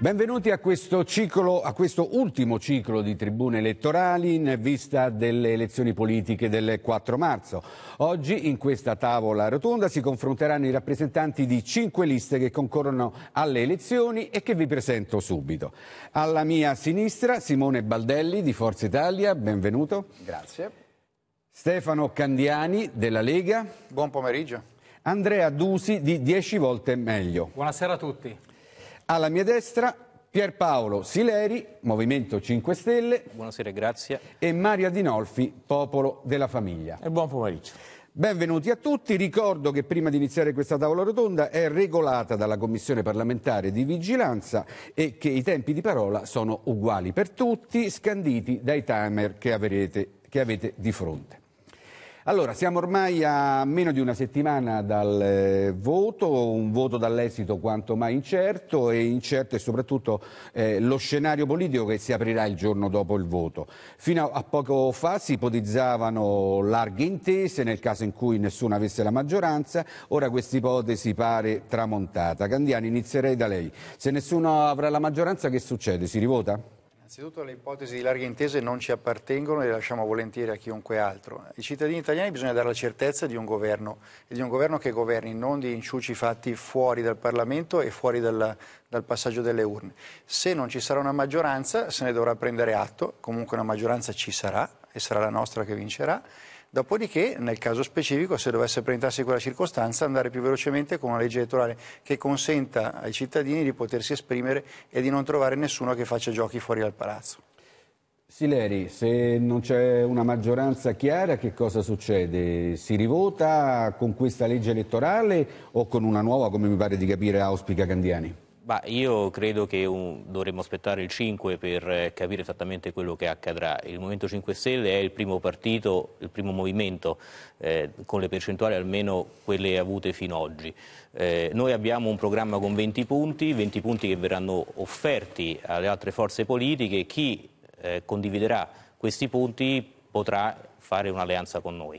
Benvenuti a questo, ciclo, a questo, ultimo ciclo di tribune elettorali in vista delle elezioni politiche del 4 marzo. Oggi in questa tavola rotonda si confronteranno i rappresentanti di cinque liste che concorrono alle elezioni e che vi presento subito. Alla mia sinistra Simone Baldelli di Forza Italia, benvenuto. Grazie. Stefano Candiani della Lega. Buon pomeriggio. Andrea Dusi di Dieci volte meglio. Buonasera a tutti. Alla mia destra Pierpaolo Sileri, Movimento 5 Stelle. Buonasera, grazie. E Mario Adinolfi, Popolo della Famiglia. E buon pomeriggio. Benvenuti a tutti, ricordo che prima di iniziare questa tavola rotonda è regolata dalla Commissione parlamentare di vigilanza e che i tempi di parola sono uguali per tutti, scanditi dai timer che, avrete, che avete di fronte. Allora, siamo ormai a meno di una settimana dal eh, voto, un voto dall'esito quanto mai incerto e incerto è soprattutto eh, lo scenario politico che si aprirà il giorno dopo il voto. Fino a poco fa si ipotizzavano larghe intese nel caso in cui nessuno avesse la maggioranza, ora questa ipotesi pare tramontata. Candiani, inizierei da lei. Se nessuno avrà la maggioranza che succede? Si rivota? Innanzitutto le ipotesi di larghe intese non ci appartengono e le lasciamo volentieri a chiunque altro. I cittadini italiani bisogna dare la certezza di un governo, e di un governo che governi, non di inciuci fatti fuori dal Parlamento e fuori dal, dal passaggio delle urne. Se non ci sarà una maggioranza se ne dovrà prendere atto, comunque una maggioranza ci sarà e sarà la nostra che vincerà Dopodiché, nel caso specifico, se dovesse presentarsi quella circostanza, andare più velocemente con una legge elettorale che consenta ai cittadini di potersi esprimere e di non trovare nessuno che faccia giochi fuori dal palazzo. Sileri, se non c'è una maggioranza chiara che cosa succede? Si rivota con questa legge elettorale o con una nuova, come mi pare di capire, auspica Candiani? Bah, io credo che un, dovremmo aspettare il 5 per eh, capire esattamente quello che accadrà. Il Movimento 5 Stelle è il primo partito, il primo movimento eh, con le percentuali almeno quelle avute fino ad oggi. Eh, noi abbiamo un programma con 20 punti, 20 punti che verranno offerti alle altre forze politiche. Chi eh, condividerà questi punti potrà fare un'alleanza con noi.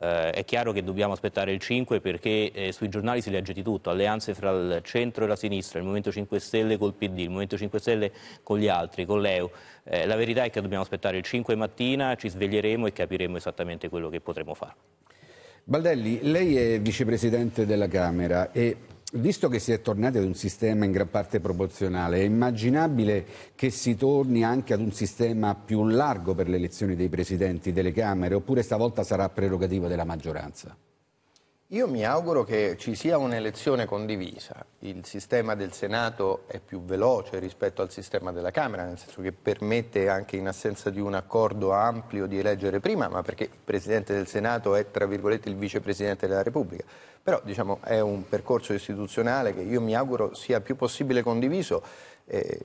Eh, è chiaro che dobbiamo aspettare il 5 perché eh, sui giornali si legge di tutto, alleanze fra il centro e la sinistra, il Movimento 5 Stelle col PD, il Movimento 5 Stelle con gli altri, con l'EU. Eh, la verità è che dobbiamo aspettare il 5 mattina, ci sveglieremo e capiremo esattamente quello che potremo fare. Baldelli, lei è vicepresidente della Camera e Visto che si è tornati ad un sistema in gran parte proporzionale, è immaginabile che si torni anche ad un sistema più largo per le elezioni dei presidenti delle Camere oppure stavolta sarà prerogativa della maggioranza? Io mi auguro che ci sia un'elezione condivisa. Il sistema del Senato è più veloce rispetto al sistema della Camera, nel senso che permette anche in assenza di un accordo ampio di eleggere prima, ma perché il Presidente del Senato è tra virgolette il Vicepresidente della Repubblica. Però diciamo, è un percorso istituzionale che io mi auguro sia più possibile condiviso. Eh,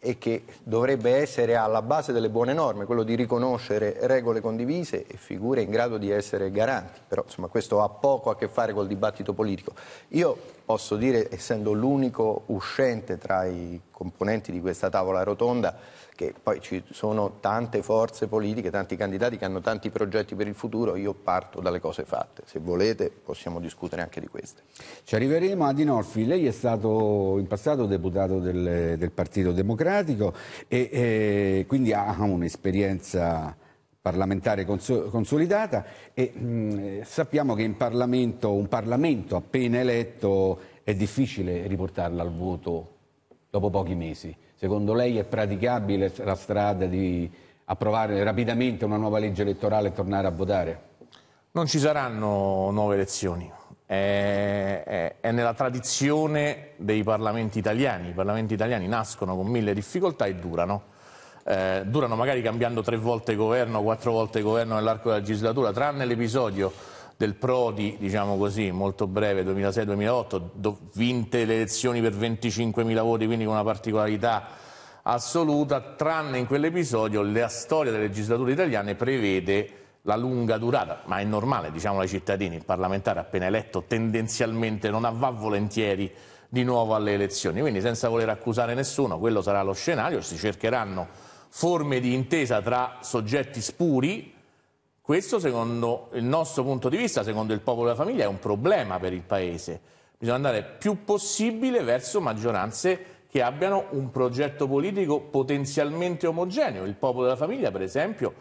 e che dovrebbe essere alla base delle buone norme, quello di riconoscere regole condivise e figure in grado di essere garanti, però insomma, questo ha poco a che fare col dibattito politico. Io posso dire, essendo l'unico uscente tra i componenti di questa tavola rotonda, che poi ci sono tante forze politiche, tanti candidati che hanno tanti progetti per il futuro, io parto dalle cose fatte. Se volete possiamo discutere anche di queste. Ci arriveremo. Adinolfi, lei è stato in passato deputato del, del Partito Democratico e, e eh, quindi ha un'esperienza parlamentare consolidata e mm, sappiamo che Parlamento, un Parlamento appena eletto è difficile riportarla al voto dopo pochi mesi. Secondo lei è praticabile la strada di approvare rapidamente una nuova legge elettorale e tornare a votare? Non ci saranno nuove elezioni. È, è, è, nella tradizione dei parlamenti italiani. I parlamenti italiani nascono con mille difficoltà e durano eh, durano magari cambiando tre volte governo, quattro volte governo nell'arco della legislatura, tranne l'episodio del Prodi, diciamo così, molto breve, 2006-2008, vinte le elezioni per 25.000 voti, quindi con una particolarità assoluta, tranne in quell'episodio la storia delle legislature italiane prevede la lunga durata, ma è normale, diciamo ai cittadini, il parlamentare appena eletto tendenzialmente non va volentieri di nuovo alle elezioni, quindi senza voler accusare nessuno, quello sarà lo scenario, si cercheranno forme di intesa tra soggetti spuri, questo secondo il nostro punto di vista, secondo il popolo della famiglia, è un problema per il Paese. Bisogna andare più possibile verso maggioranze che abbiano un progetto politico potenzialmente omogeneo. Il popolo della famiglia, per esempio,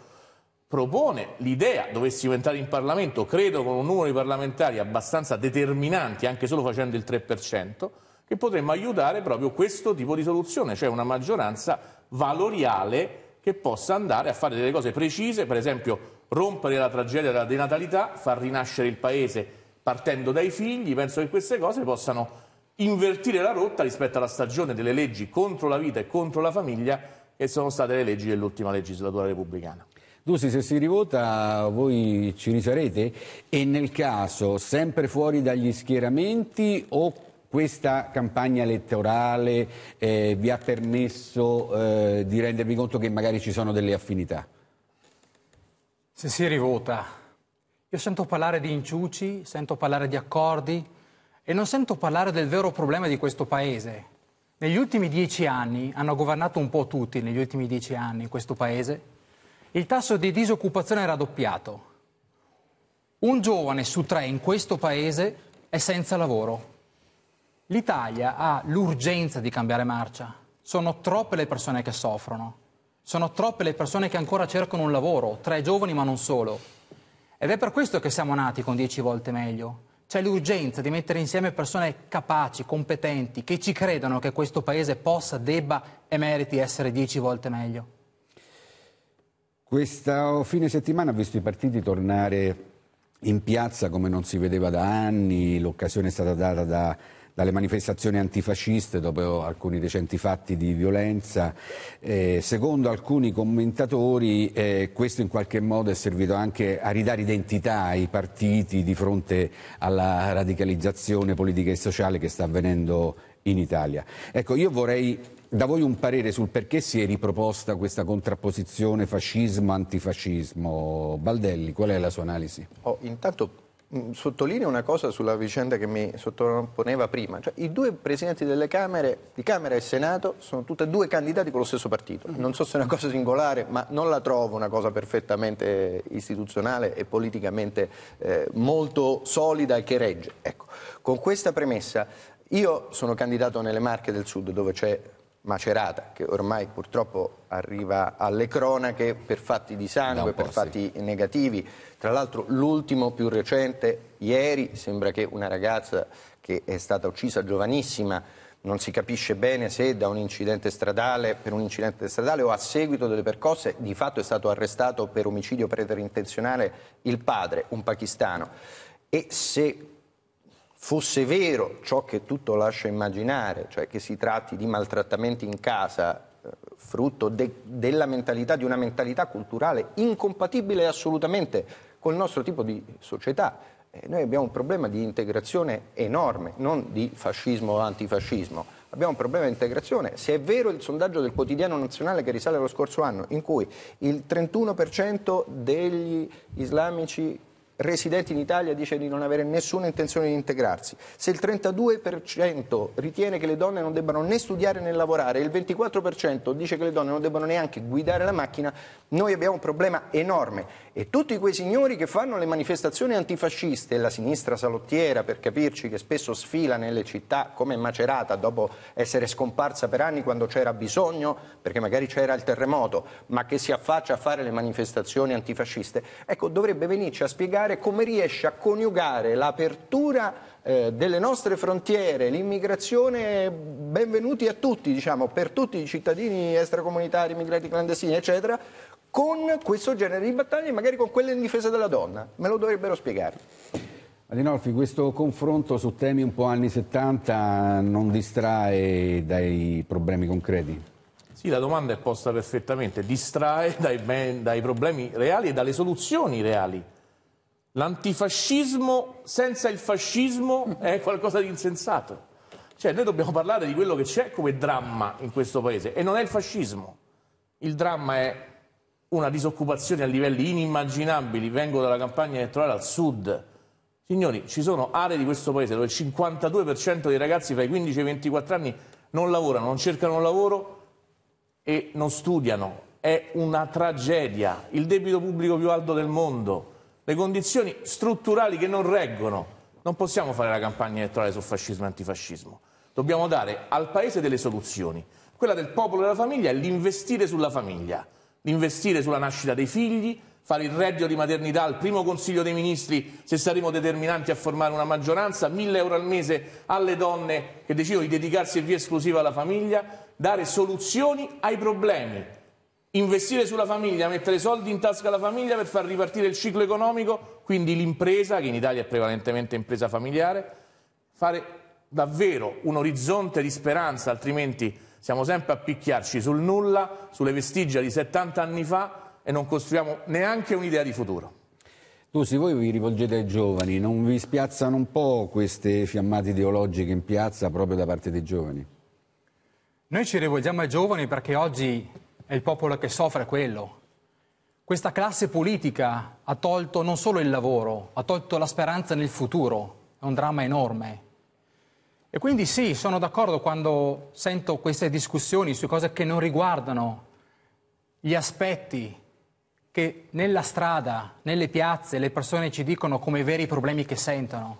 propone l'idea, dovessimo entrare in Parlamento, credo con un numero di parlamentari abbastanza determinanti, anche solo facendo il 3%, che potremmo aiutare proprio questo tipo di soluzione, cioè una maggioranza valoriale che possa andare a fare delle cose precise, per esempio rompere la tragedia della denatalità, far rinascere il paese partendo dai figli, penso che queste cose possano invertire la rotta rispetto alla stagione delle leggi contro la vita e contro la famiglia che sono state le leggi dell'ultima legislatura repubblicana. Dusi, se si rivota voi ci risarete? E nel caso sempre fuori dagli schieramenti o questa campagna elettorale eh, vi ha permesso eh, di rendervi conto che magari ci sono delle affinità? Se si rivota, io sento parlare di inciuci, sento parlare di accordi e non sento parlare del vero problema di questo Paese. Negli ultimi dieci anni, hanno governato un po' tutti negli ultimi dieci anni in questo Paese, il tasso di disoccupazione è raddoppiato. Un giovane su tre in questo Paese è senza lavoro. L'Italia ha l'urgenza di cambiare marcia. Sono troppe le persone che soffrono. Sono troppe le persone che ancora cercano un lavoro, tra i giovani ma non solo. Ed è per questo che siamo nati con dieci volte meglio. C'è l'urgenza di mettere insieme persone capaci, competenti, che ci credano che questo paese possa, debba e meriti essere dieci volte meglio. Questo fine settimana ho visto i partiti tornare in piazza come non si vedeva da anni, l'occasione è stata data da dalle manifestazioni antifasciste dopo alcuni recenti fatti di violenza. Eh, secondo alcuni commentatori eh, questo in qualche modo è servito anche a ridare identità ai partiti di fronte alla radicalizzazione politica e sociale che sta avvenendo in Italia. Ecco, io vorrei da voi un parere sul perché si è riproposta questa contrapposizione fascismo-antifascismo. Baldelli, qual è la sua analisi? Oh, intanto Mm, sottolineo una cosa sulla vicenda che mi sottoponeva prima. Cioè, I due presidenti delle Camere, di Camera e Senato, sono tutti e due candidati con lo stesso partito. Mm. Non so se è una cosa singolare, ma non la trovo una cosa perfettamente istituzionale e politicamente eh, molto solida e che regge. Ecco, con questa premessa io sono candidato nelle Marche del Sud, dove c'è Macerata, che ormai purtroppo arriva alle cronache per fatti di sangue, per fatti sì. negativi. Tra l'altro l'ultimo più recente, ieri, sembra che una ragazza che è stata uccisa giovanissima, non si capisce bene se da un incidente stradale, per un incidente stradale o a seguito delle percosse, di fatto è stato arrestato per omicidio preterintenzionale il padre, un pakistano. E se fosse vero ciò che tutto lascia immaginare, cioè che si tratti di maltrattamenti in casa eh, frutto de della mentalità, di una mentalità culturale incompatibile assolutamente col nostro tipo di società. Eh, noi abbiamo un problema di integrazione enorme, non di fascismo o antifascismo, abbiamo un problema di integrazione. Se è vero il sondaggio del quotidiano nazionale che risale allo scorso anno, in cui il 31% degli islamici residenti in Italia dice di non avere nessuna intenzione di integrarsi, se il 32% ritiene che le donne non debbano né studiare né lavorare, il 24% dice che le donne non debbano neanche guidare la macchina, noi abbiamo un problema enorme e tutti quei signori che fanno le manifestazioni antifasciste, la sinistra salottiera per capirci che spesso sfila nelle città come macerata dopo essere scomparsa per anni quando c'era bisogno, perché magari c'era il terremoto, ma che si affaccia a fare le manifestazioni antifasciste, ecco dovrebbe venirci a spiegare verificare come riesce a coniugare l'apertura eh, delle nostre frontiere, l'immigrazione, benvenuti a tutti, diciamo, per tutti i cittadini extracomunitari, immigrati clandestini, eccetera, con questo genere di battaglie, magari con quelle in difesa della donna. Me lo dovrebbero spiegare. Adinolfi, questo confronto su temi un po' anni 70 non distrae dai problemi concreti? Sì, la domanda è posta perfettamente, distrae dai, dai problemi reali e dalle soluzioni reali L'antifascismo senza il fascismo è qualcosa di insensato. Cioè noi dobbiamo parlare di quello che c'è come dramma in questo paese e non è il fascismo. Il dramma è una disoccupazione a livelli inimmaginabili. Vengo dalla campagna elettorale al sud. Signori, ci sono aree di questo paese dove il 52% dei ragazzi fra i 15 e i 24 anni non lavorano, non cercano lavoro e non studiano. È una tragedia. Il debito pubblico più alto del mondo le condizioni strutturali che non reggono. Non possiamo fare la campagna elettorale sul fascismo e antifascismo. Dobbiamo dare al Paese delle soluzioni. Quella del popolo e della famiglia è l'investire sulla famiglia, l'investire sulla nascita dei figli, fare il reddito di maternità al primo Consiglio dei Ministri se saremo determinanti a formare una maggioranza, 1000 euro al mese alle donne che decidono di dedicarsi in via esclusiva alla famiglia, dare soluzioni ai problemi Investire sulla famiglia, mettere soldi in tasca alla famiglia per far ripartire il ciclo economico, quindi l'impresa, che in Italia è prevalentemente impresa familiare, fare davvero un orizzonte di speranza, altrimenti siamo sempre a picchiarci sul nulla, sulle vestigia di 70 anni fa e non costruiamo neanche un'idea di futuro. Lucy, voi vi rivolgete ai giovani, non vi spiazzano un po' queste fiammate ideologiche in piazza proprio da parte dei giovani? Noi ci rivolgiamo ai giovani perché oggi è il popolo che soffre quello. Questa classe politica ha tolto non solo il lavoro, ha tolto la speranza nel futuro, è un dramma enorme. E quindi sì, sono d'accordo quando sento queste discussioni su cose che non riguardano gli aspetti che nella strada, nelle piazze, le persone ci dicono come veri problemi che sentono.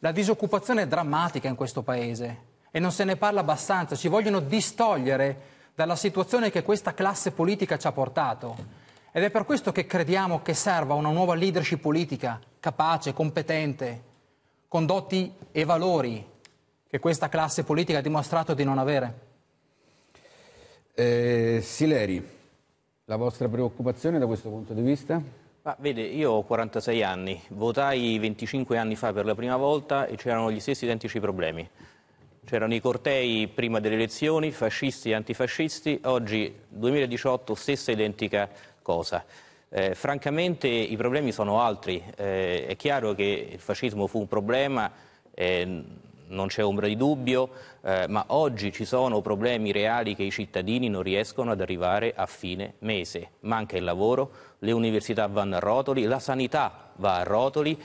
La disoccupazione è drammatica in questo paese e non se ne parla abbastanza, ci vogliono distogliere dalla situazione che questa classe politica ci ha portato. Ed è per questo che crediamo che serva una nuova leadership politica capace, competente, con doti e valori che questa classe politica ha dimostrato di non avere. Eh, Sileri, la vostra preoccupazione da questo punto di vista? Ma vede, io ho 46 anni, votai 25 anni fa per la prima volta e c'erano gli stessi identici problemi. C'erano i cortei prima delle elezioni, fascisti e antifascisti, oggi 2018 stessa identica cosa. Eh, francamente i problemi sono altri, eh, è chiaro che il fascismo fu un problema, eh, non c'è ombra di dubbio, eh, ma oggi ci sono problemi reali che i cittadini non riescono ad arrivare a fine mese. Manca il lavoro, le università vanno a rotoli, la sanità va a rotoli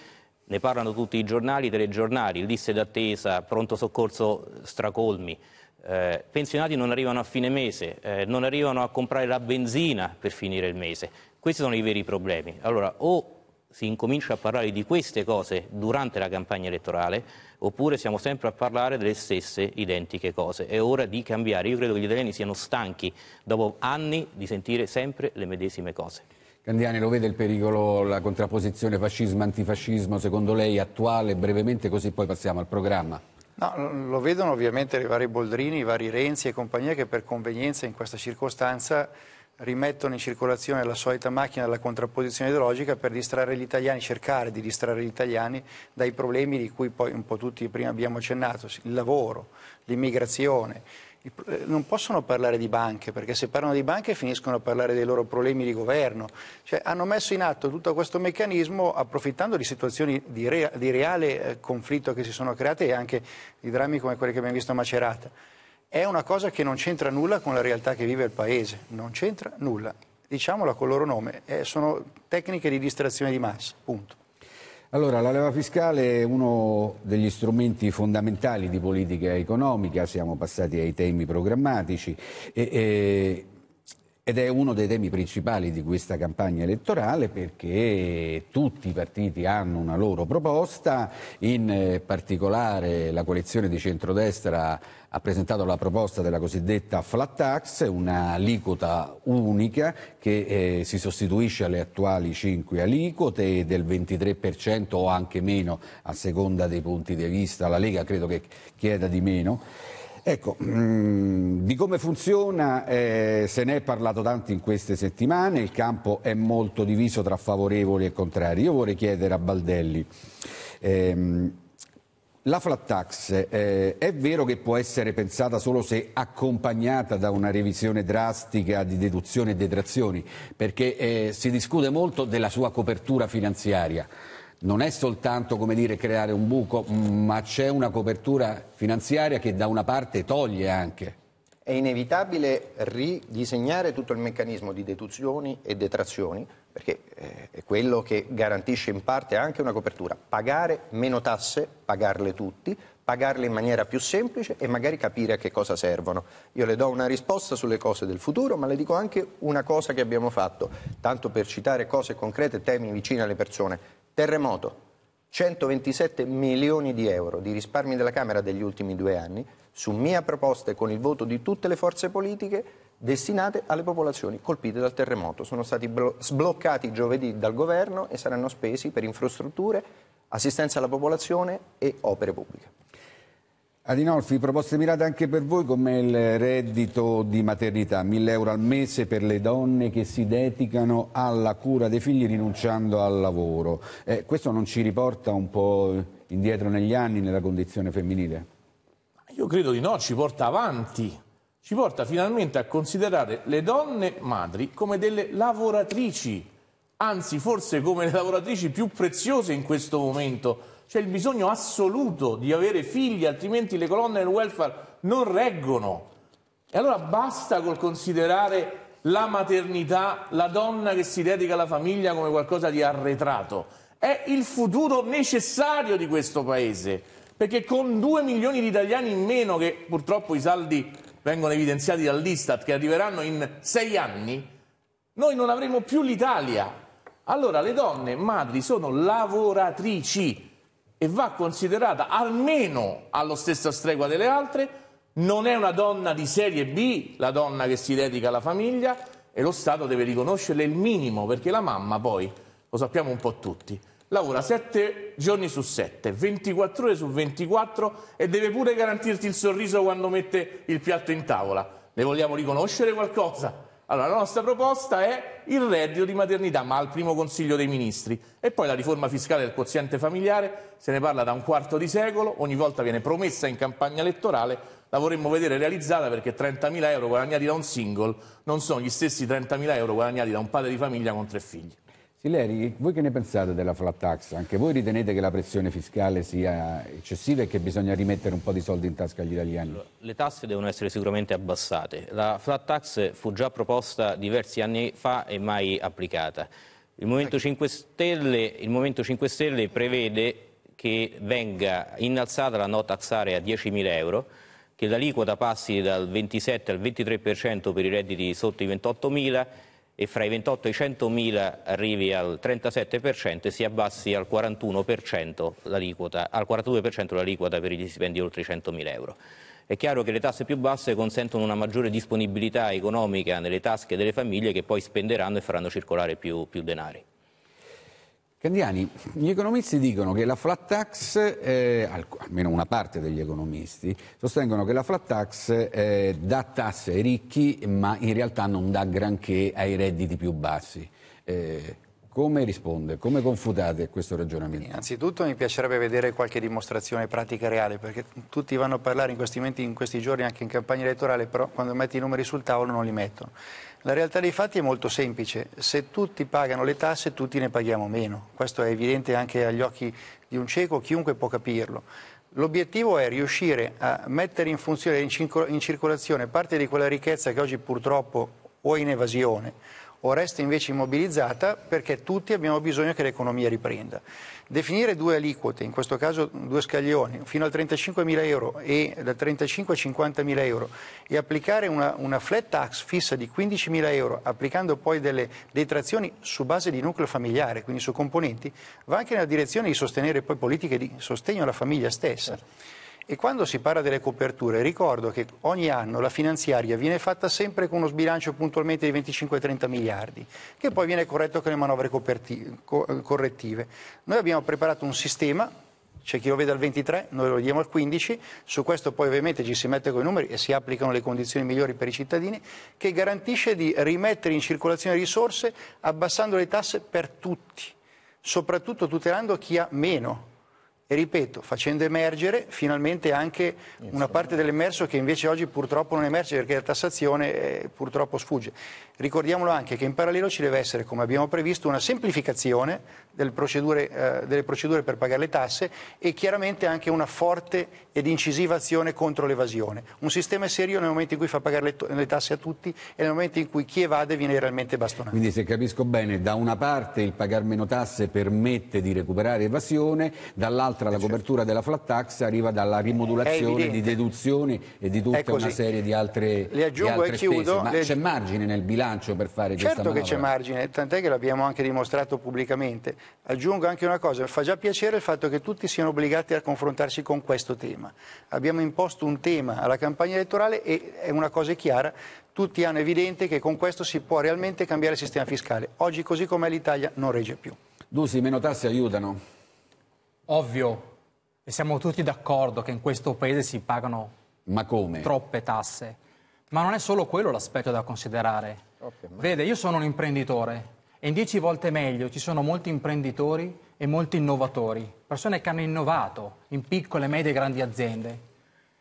ne parlano tutti i giornali, i telegiornali, liste d'attesa, pronto soccorso stracolmi, eh, pensionati non arrivano a fine mese, eh, non arrivano a comprare la benzina per finire il mese. Questi sono i veri problemi. Allora, o si incomincia a parlare di queste cose durante la campagna elettorale, oppure siamo sempre a parlare delle stesse identiche cose. È ora di cambiare. Io credo che gli italiani siano stanchi dopo anni di sentire sempre le medesime cose. Candiani lo vede il pericolo, la contrapposizione fascismo-antifascismo, secondo lei attuale, brevemente così poi passiamo al programma? No, lo vedono ovviamente i vari Boldrini, i vari Renzi e compagnia che per convenienza in questa circostanza rimettono in circolazione la solita macchina della contrapposizione ideologica per distrarre gli italiani, cercare di distrarre gli italiani dai problemi di cui poi un po' tutti prima abbiamo accennato, il lavoro, l'immigrazione, eh, non possono parlare di banche, perché se parlano di banche finiscono a parlare dei loro problemi di governo. Cioè, hanno messo in atto tutto questo meccanismo approfittando di situazioni di, re, di reale eh, conflitto che si sono create e anche di drammi come quelli che abbiamo visto a Macerata. È una cosa che non c'entra nulla con la realtà che vive il Paese, non c'entra nulla. Diciamola col loro nome, eh, sono tecniche di distrazione di massa, punto. Allora, la leva fiscale è uno degli strumenti fondamentali di politica economica, siamo passati ai temi programmatici. E, e ed è uno dei temi principali di questa campagna elettorale perché tutti i partiti hanno una loro proposta, in eh, particolare la coalizione di centrodestra ha presentato la proposta della cosiddetta flat tax, un'aliquota unica che eh, si sostituisce alle attuali 5 aliquote del 23% o anche meno a seconda dei punti di vista. La Lega credo che chieda di meno. Ecco, mm, di come funziona eh, se ne è parlato tanto in queste settimane, il campo è molto diviso tra favorevoli e contrari. Io vorrei chiedere a Baldelli, ehm, la flat tax eh, è vero che può essere pensata solo se accompagnata da una revisione drastica di deduzioni e detrazioni, perché eh, si discute molto della sua copertura finanziaria non è soltanto dire, creare un buco, mm, ma c'è una copertura finanziaria che da una parte toglie anche. È inevitabile ridisegnare tutto il meccanismo di deduzioni e detrazioni, perché eh, è quello che garantisce in parte anche una copertura. Pagare meno tasse, pagarle tutti, pagarle in maniera più semplice e magari capire a che cosa servono. Io le do una risposta sulle cose del futuro, ma le dico anche una cosa che abbiamo fatto, tanto per citare cose concrete, temi vicini alle persone Terremoto, 127 milioni di euro di risparmi della Camera degli ultimi due anni, su mia proposta e con il voto di tutte le forze politiche, destinate alle popolazioni colpite dal terremoto. Sono stati sbloccati giovedì dal governo e saranno spesi per infrastrutture, assistenza alla popolazione e opere pubbliche. Adinolfi, proposte mirate anche per voi come il reddito di maternità, 1000 euro al mese per le donne che si dedicano alla cura dei figli rinunciando al lavoro. Eh, questo non ci riporta un po' indietro negli anni nella condizione femminile? Io credo di no, ci porta avanti, ci porta finalmente a considerare le donne madri come delle lavoratrici, anzi forse come le lavoratrici più preziose in questo momento c'è il bisogno assoluto di avere figli, altrimenti le colonne del welfare non reggono. E allora basta col considerare la maternità, la donna che si dedica alla famiglia come qualcosa di arretrato. È il futuro necessario di questo Paese, perché con due milioni di italiani in meno, che purtroppo i saldi vengono evidenziati dall'Istat, che arriveranno in sei anni, noi non avremo più l'Italia. Allora le donne madri sono lavoratrici, e va considerata almeno allo stesso stregua delle altre, non è una donna di serie B la donna che si dedica alla famiglia e lo Stato deve riconoscerle il minimo perché la mamma poi, lo sappiamo un po' tutti, lavora 7 giorni su 7, 24 ore su 24 e deve pure garantirti il sorriso quando mette il piatto in tavola. Le vogliamo riconoscere qualcosa? Allora, la nostra proposta è il reddito di maternità, ma al primo Consiglio dei Ministri. E poi la riforma fiscale del quoziente familiare, se ne parla da un quarto di secolo, ogni volta viene promessa in campagna elettorale, la vorremmo vedere realizzata perché 30.000 euro guadagnati da un single non sono gli stessi 30.000 euro guadagnati da un padre di famiglia con tre figli. Ileri, voi che ne pensate della flat tax? Anche voi ritenete che la pressione fiscale sia eccessiva e che bisogna rimettere un po' di soldi in tasca agli italiani? Le tasse devono essere sicuramente abbassate. La flat tax fu già proposta diversi anni fa e mai applicata. Il Movimento 5 Stelle, il Movimento 5 Stelle prevede che venga innalzata la no tax area a 10.000 euro che l'aliquota passi dal 27 al 23% per i redditi sotto i 28.000 e fra i 28 e i 100.000 arrivi al 37% e si abbassi al 41% l'aliquota, al 42% l'aliquota per gli stipendi oltre i 100.000 euro. È chiaro che le tasse più basse consentono una maggiore disponibilità economica nelle tasche delle famiglie che poi spenderanno e faranno circolare più, più denari. Candiani, gli economisti dicono che la flat tax, eh, almeno una parte degli economisti, sostengono che la flat tax eh, dà tasse ai ricchi ma in realtà non dà granché ai redditi più bassi. Eh, come risponde? Come confutate questo ragionamento? Innanzitutto mi piacerebbe vedere qualche dimostrazione pratica reale, perché tutti vanno a parlare in questi, momenti, in questi giorni, anche in campagna elettorale, però quando metti i numeri sul tavolo non li mettono. La realtà dei fatti è molto semplice, se tutti pagano le tasse tutti ne paghiamo meno, questo è evidente anche agli occhi di un cieco, chiunque può capirlo. L'obiettivo è riuscire a mettere in funzione, in circolazione parte di quella ricchezza che oggi purtroppo o è in evasione o resta invece immobilizzata perché tutti abbiamo bisogno che l'economia riprenda. Definire due aliquote, in questo caso due scaglioni, fino a 35.000 euro e da 35 a 50.000 euro e applicare una, una, flat tax fissa di 15.000 euro applicando poi delle detrazioni su base di nucleo familiare, quindi su componenti, va anche nella direzione di sostenere poi politiche di sostegno alla famiglia stessa. E quando si parla delle coperture, ricordo che ogni anno la finanziaria viene fatta sempre con uno sbilancio puntualmente di 25-30 miliardi, che poi viene corretto con le manovre correttive. Noi abbiamo preparato un sistema c'è chi lo vede al 23, noi lo diamo al 15, su questo poi ovviamente ci si mette con i numeri e si applicano le condizioni migliori per i cittadini, che garantisce di rimettere in circolazione risorse abbassando le tasse per tutti, soprattutto tutelando chi ha meno e ripeto, facendo emergere finalmente anche una parte dell'emerso che invece oggi purtroppo non emerge perché la tassazione eh, purtroppo sfugge. Ricordiamolo anche che in parallelo ci deve essere, come abbiamo previsto, una semplificazione delle procedure, eh, delle procedure per pagare le tasse e chiaramente anche una forte ed incisiva azione contro l'evasione. Un sistema serio nel momento in cui fa pagare le, le tasse a tutti e nel momento in cui chi evade viene realmente bastonato. Quindi se capisco bene, da una parte il pagare meno tasse permette di recuperare evasione, dall'altra la certo. copertura della flat tax arriva dalla rimodulazione di deduzioni e di tutta una serie di altre, le aggiungo di altre e chiudo, spese. Ma le... c'è margine nel bilancio? bilancio per fare certo questa manovra. Certo che c'è margine, tant'è che l'abbiamo anche dimostrato pubblicamente. Aggiungo anche una cosa, fa già piacere il fatto che tutti siano obbligati a confrontarsi con questo tema. Abbiamo imposto un tema alla campagna elettorale e è una cosa chiara, tutti hanno evidente che con questo si può realmente cambiare il sistema fiscale. Oggi così com'è l'Italia non regge più. Dusi, meno tasse aiutano? Ovvio, e siamo tutti d'accordo che in questo paese si pagano troppe tasse. Ma non è solo quello l'aspetto da considerare. Okay, Vede, io sono un imprenditore e in dieci volte meglio ci sono molti imprenditori e molti innovatori, persone che hanno innovato in piccole, medie e grandi aziende.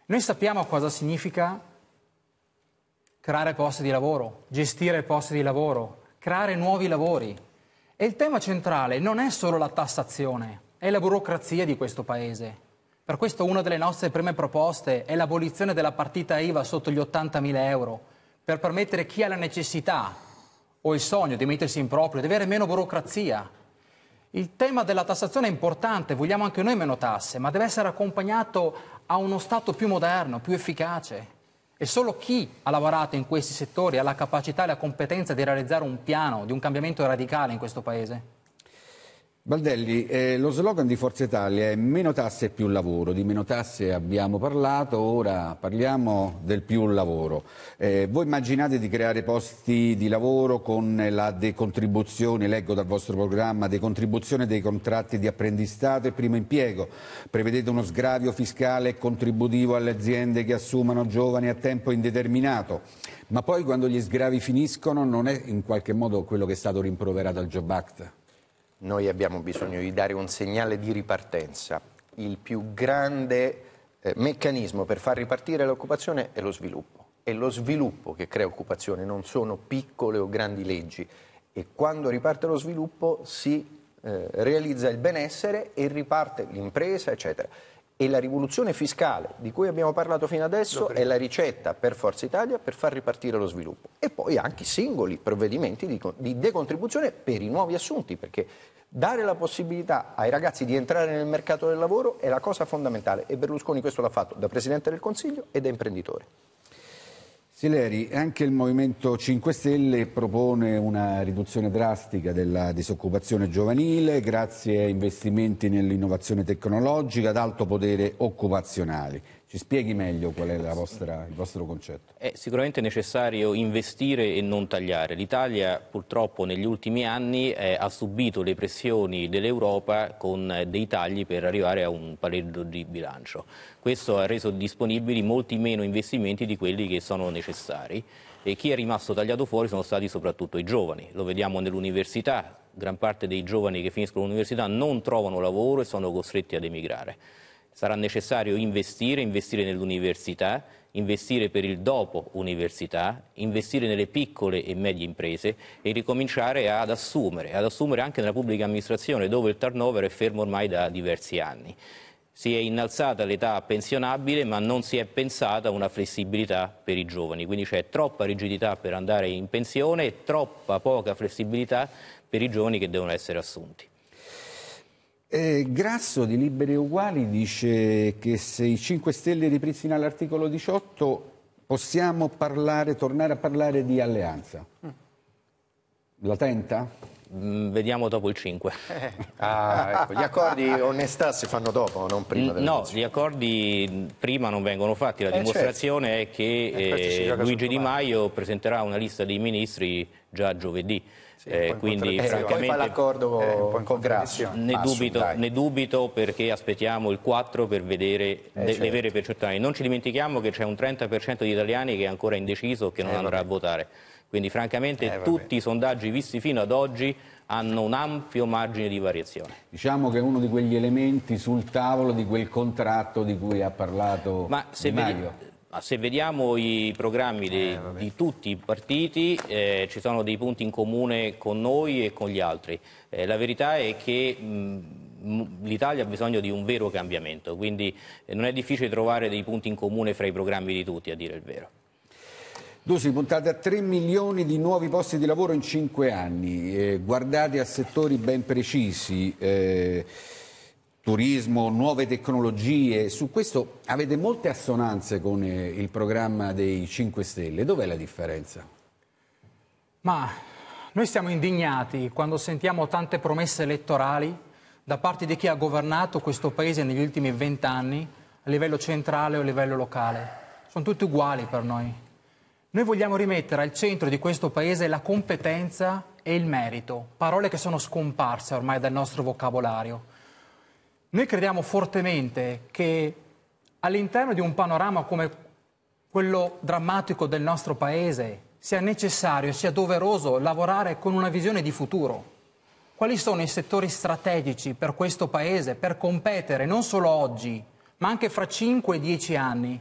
Noi sappiamo cosa significa creare posti di lavoro, gestire posti di lavoro, creare nuovi lavori. E il tema centrale non è solo la tassazione, è la burocrazia di questo Paese. Per questo una delle nostre prime proposte è l'abolizione della partita IVA sotto gli 80.000 euro, per permettere a chi ha la necessità o il sogno di mettersi in proprio, di avere meno burocrazia. Il tema della tassazione è importante, vogliamo anche noi meno tasse, ma deve essere accompagnato a uno Stato più moderno, più efficace. E solo chi ha lavorato in questi settori ha la capacità e la competenza di realizzare un piano di un cambiamento radicale in questo Paese. Baldelli, eh, lo slogan di Forza Italia è meno tasse e più lavoro, di meno tasse abbiamo parlato, ora parliamo del più lavoro. Eh, voi immaginate di creare posti di lavoro con la decontribuzione, leggo dal vostro programma, decontribuzione dei contratti di apprendistato e primo impiego, prevedete uno sgravio fiscale e contributivo alle aziende che assumano giovani a tempo indeterminato, ma poi quando gli sgravi finiscono non è in qualche modo quello che è stato rimproverato al Job Act? Noi abbiamo bisogno di dare un segnale di ripartenza. Il più grande eh, meccanismo per far ripartire l'occupazione è lo sviluppo. È lo sviluppo che crea occupazione, non sono piccole o grandi leggi. E quando riparte lo sviluppo si eh, realizza il benessere e riparte l'impresa, eccetera. E la rivoluzione fiscale di cui abbiamo parlato fino adesso è la ricetta per Forza Italia per far ripartire lo sviluppo. E poi anche singoli provvedimenti di, di decontribuzione per i nuovi assunti, perché dare la possibilità ai ragazzi di entrare nel mercato del lavoro è la cosa fondamentale. E Berlusconi questo l'ha fatto da Presidente del Consiglio e da imprenditore. Sileri, anche il Movimento 5 Stelle propone una riduzione drastica della disoccupazione giovanile grazie a investimenti nell'innovazione tecnologica ad alto potere occupazionale. Ci spieghi meglio qual è vostra, il vostro concetto? È sicuramente necessario investire e non tagliare. L'Italia purtroppo negli ultimi anni eh, ha subito le pressioni dell'Europa con eh, dei tagli per arrivare a un pareggio di bilancio. Questo ha reso disponibili molti meno investimenti di quelli che sono necessari e chi è rimasto tagliato fuori sono stati soprattutto i giovani. Lo vediamo nell'università, gran parte dei giovani che finiscono l'università non trovano lavoro e sono costretti ad emigrare sarà necessario investire, investire nell'università, investire per il dopo università, investire nelle piccole e medie imprese e ricominciare ad assumere, ad assumere anche nella pubblica amministrazione dove il turnover è fermo ormai da diversi anni. Si è innalzata l'età pensionabile ma non si è pensata una flessibilità per i giovani, quindi c'è troppa rigidità per andare in pensione e troppa poca flessibilità per i giovani che devono essere assunti. Eh, Grasso di Liberi Uguali dice che se i 5 Stelle ripristina l'articolo 18 possiamo parlare, tornare a parlare di alleanza. La tenta? Mm, vediamo dopo il 5. Eh. Ah, ecco. Gli accordi onestà si fanno dopo, non prima. Mm, no, gli accordi prima non vengono fatti. La eh, dimostrazione certo. è che eh, eh, Luigi Di Maio presenterà una lista dei ministri già giovedì. Sì, eh, quindi eh, francamente l'accordo eh, con Grazia. Ne, dubito, ne dubito perché aspettiamo il 4 per vedere eh, le, certo. le vere percentuali. Non ci dimentichiamo che c'è un 30% di italiani che è ancora indeciso e che non eh, andrà a votare. Quindi francamente eh, tutti i sondaggi visti fino ad oggi hanno un ampio margine di variazione. Diciamo che è uno di quegli elementi sul tavolo di quel contratto di cui ha parlato Ma Di Maio. Vedi... Ah, se vediamo i programmi di, eh, di tutti i partiti, eh, ci sono dei punti in comune con noi e con gli altri. Eh, la verità è che mm, l'Italia ha bisogno di un vero cambiamento, quindi eh, non è difficile trovare dei punti in comune fra i programmi di tutti, a dire il vero. Dusi, puntate a 3 milioni di nuovi posti di lavoro in 5 anni, eh, guardate a settori ben precisi. Eh, turismo, nuove tecnologie, su questo avete molte assonanze con eh, il programma dei 5 Stelle, dov'è la differenza? Ma noi siamo indignati quando sentiamo tante promesse elettorali da parte di chi ha governato questo paese negli ultimi vent'anni a livello centrale o a livello locale. Sono tutti uguali per noi. Noi vogliamo rimettere al centro di questo paese la competenza e il merito, parole che sono scomparse ormai dal nostro vocabolario. Noi crediamo fortemente che all'interno di un panorama come quello drammatico del nostro Paese sia necessario, sia doveroso lavorare con una visione di futuro. Quali sono i settori strategici per questo Paese per competere non solo oggi, ma anche fra 5 e 10 anni?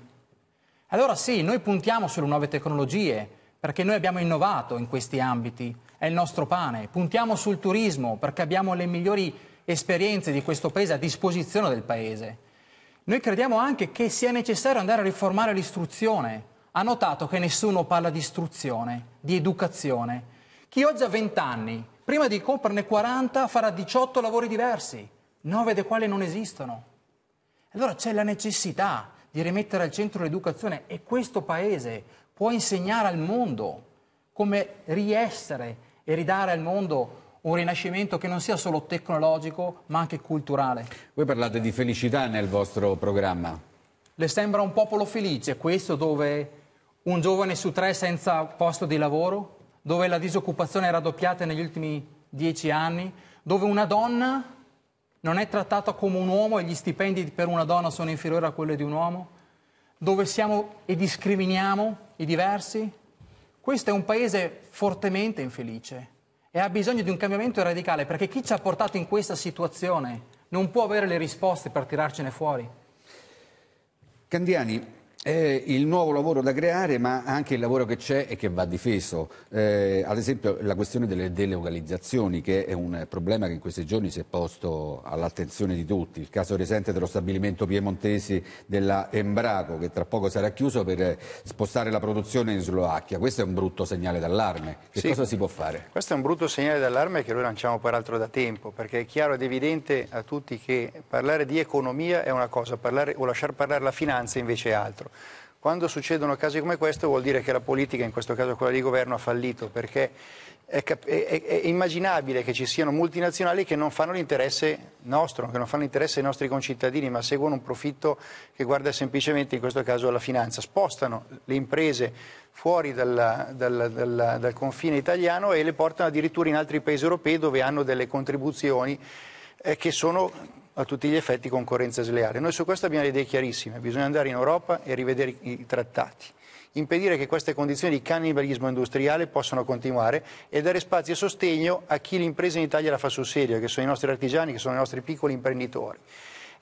Allora sì, noi puntiamo sulle nuove tecnologie, perché noi abbiamo innovato in questi ambiti, è il nostro pane. Puntiamo sul turismo, perché abbiamo le migliori tecnologie esperienze di questo Paese a disposizione del Paese. Noi crediamo anche che sia necessario andare a riformare l'istruzione. Ha notato che nessuno parla di istruzione, di educazione. Chi oggi ha 20 anni, prima di comprarne 40, farà 18 lavori diversi, 9 dei quali non esistono. Allora c'è la necessità di rimettere al centro l'educazione e questo Paese può insegnare al mondo come riessere e ridare al mondo un rinascimento che non sia solo tecnologico ma anche culturale. Voi parlate di felicità nel vostro programma. Le sembra un popolo felice questo dove un giovane su tre senza posto di lavoro, dove la disoccupazione è raddoppiata negli ultimi dieci anni, dove una donna non è trattata come un uomo e gli stipendi per una donna sono inferiori a quelli di un uomo, dove siamo e discriminiamo i diversi. Questo è un paese fortemente infelice e ha bisogno di un cambiamento radicale perché chi ci ha portato in questa situazione non può avere le risposte per tirarcene fuori. Candiani, è il nuovo lavoro da creare, ma anche il lavoro che c'è e che va difeso. Eh, ad esempio la questione delle delocalizzazioni, che è un problema che in questi giorni si è posto all'attenzione di tutti. Il caso recente dello stabilimento piemontesi della Embraco, che tra poco sarà chiuso per spostare la produzione in Slovacchia. Questo è un brutto segnale d'allarme. Che sì, cosa si può fare? Questo è un brutto segnale d'allarme che noi lanciamo peraltro da tempo, perché è chiaro ed evidente a tutti che parlare di economia è una cosa, parlare, o lasciar parlare la finanza invece è altro. Quando succedono casi come questo vuol dire che la politica, in questo caso quella di governo, ha fallito perché è, è, è immaginabile che ci siano multinazionali che non fanno l'interesse nostro, che non fanno l'interesse dei nostri concittadini, ma seguono un profitto che guarda semplicemente in questo caso alla finanza. Spostano le imprese fuori dalla, dalla, dalla, dal confine italiano e le portano addirittura in altri paesi europei dove hanno delle contribuzioni eh, che sono a tutti gli effetti concorrenza sleale. Noi su questo abbiamo le idee chiarissime, bisogna andare in Europa e rivedere i trattati impedire che queste condizioni di cannibalismo industriale possano continuare e dare spazio e sostegno a chi l'impresa in Italia la fa sul serio, che sono i nostri artigiani, che sono i nostri piccoli imprenditori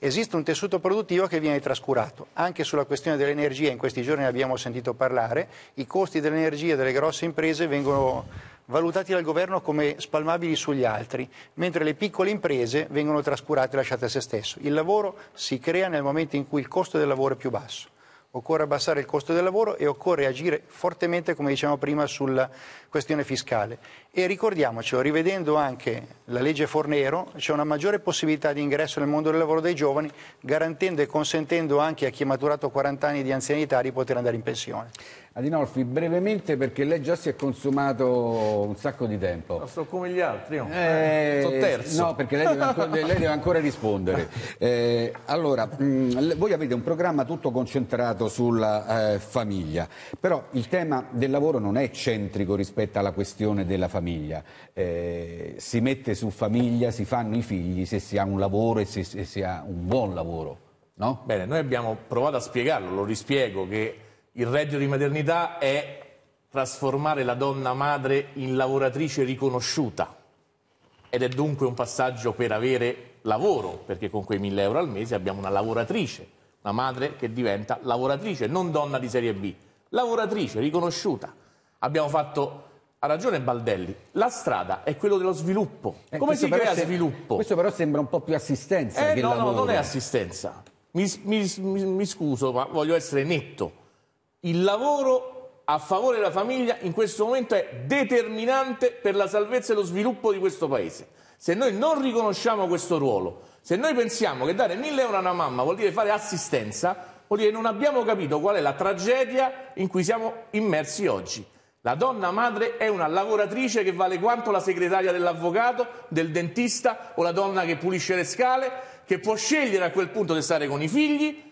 esiste un tessuto produttivo che viene trascurato. Anche sulla questione dell'energia, in questi giorni ne abbiamo sentito parlare, i costi dell'energia delle grosse imprese vengono valutati dal governo come spalmabili sugli altri, mentre le piccole imprese vengono trascurate e lasciate a se stesso. Il lavoro si crea nel momento in cui il costo del lavoro è più basso. Occorre abbassare il costo del lavoro e occorre agire fortemente, come dicevamo prima, sulla questione fiscale. E ricordiamocelo, rivedendo anche la legge Fornero, c'è una maggiore possibilità di ingresso nel mondo del lavoro dei giovani, garantendo e consentendo anche a chi ha maturato 40 anni di anzianità di poter andare in pensione. Adinolfi, brevemente perché lei già si è consumato un sacco di tempo. Ma sto come gli altri, no? Oh. Eh, sto terzo. No, perché lei deve ancora, lei deve ancora rispondere. Eh, allora, mh, mm, voi avete un programma tutto concentrato sulla eh, famiglia, però il tema del lavoro non è centrico rispetto rispetto alla questione della famiglia. Eh, si mette su famiglia, si fanno i figli se si ha un lavoro e se, se si ha un buon lavoro. No? Bene, noi abbiamo provato a spiegarlo, lo rispiego, che il reddito di maternità è trasformare la donna madre in lavoratrice riconosciuta ed è dunque un passaggio per avere lavoro, perché con quei 1000 euro al mese abbiamo una lavoratrice, una madre che diventa lavoratrice, non donna di serie B, lavoratrice riconosciuta. Abbiamo fatto ha ragione Baldelli, la strada è quella dello sviluppo. Eh, Come si crea se... sviluppo? Questo però sembra un po' più assistenza. Eh, no, no, non è assistenza. Mi, mi, mi, mi scuso, ma voglio essere netto. Il lavoro a favore della famiglia in questo momento è determinante per la salvezza e lo sviluppo di questo Paese. Se noi non riconosciamo questo ruolo, se noi pensiamo che dare mille euro a una mamma vuol dire fare assistenza, vuol dire che non abbiamo capito qual è la tragedia in cui siamo immersi oggi. La donna madre è una lavoratrice che vale quanto la segretaria dell'avvocato, del dentista o la donna che pulisce le scale, che può scegliere a quel punto di stare con i figli,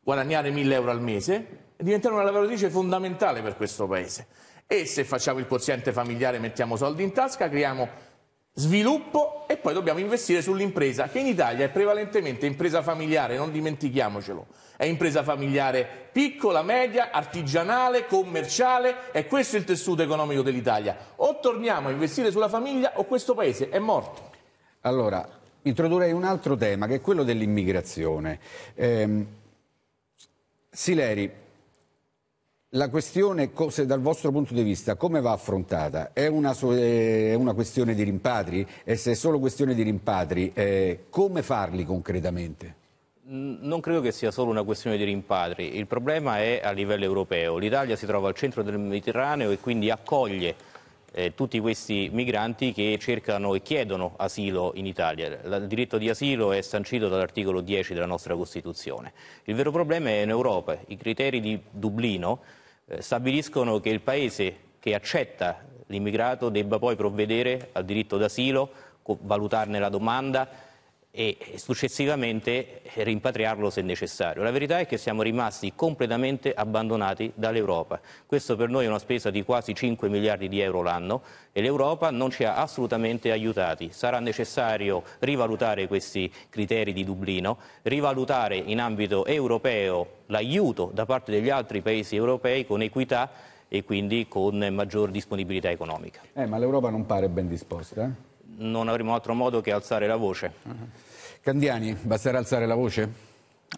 guadagnare 1000 euro al mese e diventare una lavoratrice fondamentale per questo paese. E se facciamo il quoziente familiare, mettiamo soldi in tasca, creiamo sviluppo e poi dobbiamo investire sull'impresa, che in Italia è prevalentemente impresa familiare, non dimentichiamocelo. È impresa familiare piccola, media, artigianale, commerciale, è questo il tessuto economico dell'Italia. O torniamo a investire sulla famiglia o questo paese è morto. Allora, introdurrei un altro tema che è quello dell'immigrazione. Eh, Sileri, la questione, se dal vostro punto di vista, come va affrontata? È una, è una questione di rimpatri? E se è solo questione di rimpatri, eh, come farli concretamente? Non credo che sia solo una questione di rimpatri, il problema è a livello europeo. L'Italia si trova al centro del Mediterraneo e quindi accoglie eh, tutti questi migranti che cercano e chiedono asilo in Italia. Il diritto di asilo è sancito dall'articolo 10 della nostra Costituzione. Il vero problema è in Europa. I criteri di Dublino eh, stabiliscono che il Paese che accetta l'immigrato debba poi provvedere al diritto d'asilo, valutarne la domanda, e successivamente rimpatriarlo se necessario. La verità è che siamo rimasti completamente abbandonati dall'Europa. Questo per noi è una spesa di quasi 5 miliardi di euro l'anno e l'Europa non ci ha assolutamente aiutati. Sarà necessario rivalutare questi criteri di Dublino, rivalutare in ambito europeo l'aiuto da parte degli altri paesi europei con equità e quindi con maggior disponibilità economica. Eh, ma l'Europa non pare ben disposta. Eh? non avremo altro modo che alzare la voce. Uh-huh. Candiani, basterà alzare la voce?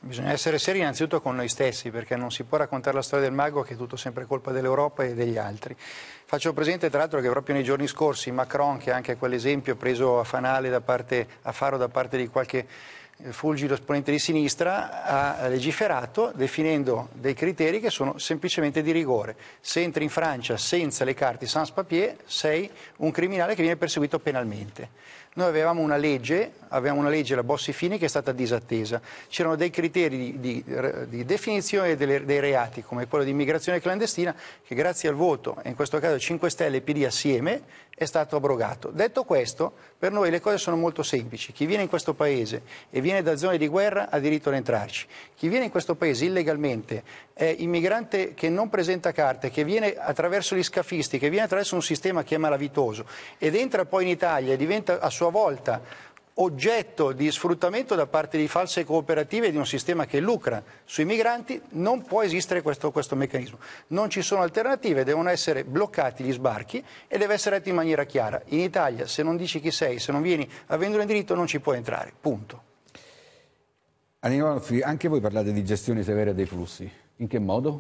Bisogna essere seri innanzitutto con noi stessi perché non si può raccontare la storia del mago che è tutto sempre colpa dell'Europa e degli altri. Faccio presente tra l'altro che proprio nei giorni scorsi Macron, che è anche quell'esempio preso a fanale da parte, a faro da parte di qualche fulgido esponente di sinistra, ha legiferato definendo dei criteri che sono semplicemente di rigore. Se entri in Francia senza le carte sans papier, sei un criminale che viene perseguito penalmente. Noi avevamo una legge, avevamo una legge, la Bossi Fini, che è stata disattesa. C'erano dei criteri di, di, di definizione delle, dei reati, come quello di immigrazione clandestina, che grazie al voto, in questo caso 5 Stelle e PD assieme, è stato abrogato. Detto questo, per noi le cose sono molto semplici. Chi viene in questo Paese e viene da zone di guerra ha diritto ad entrarci. Chi viene in questo Paese illegalmente eh, immigrante che non presenta carte, che viene attraverso gli scafisti, che viene attraverso un sistema che è malavitoso ed entra poi in Italia e diventa a sua volta oggetto di sfruttamento da parte di false cooperative di un sistema che lucra sui migranti, non può esistere questo, questo, meccanismo. Non ci sono alternative, devono essere bloccati gli sbarchi e deve essere detto in maniera chiara. In Italia se non dici chi sei, se non vieni a vendere un diritto non ci puoi entrare. Punto anche voi parlate di gestione severa dei flussi. In che modo?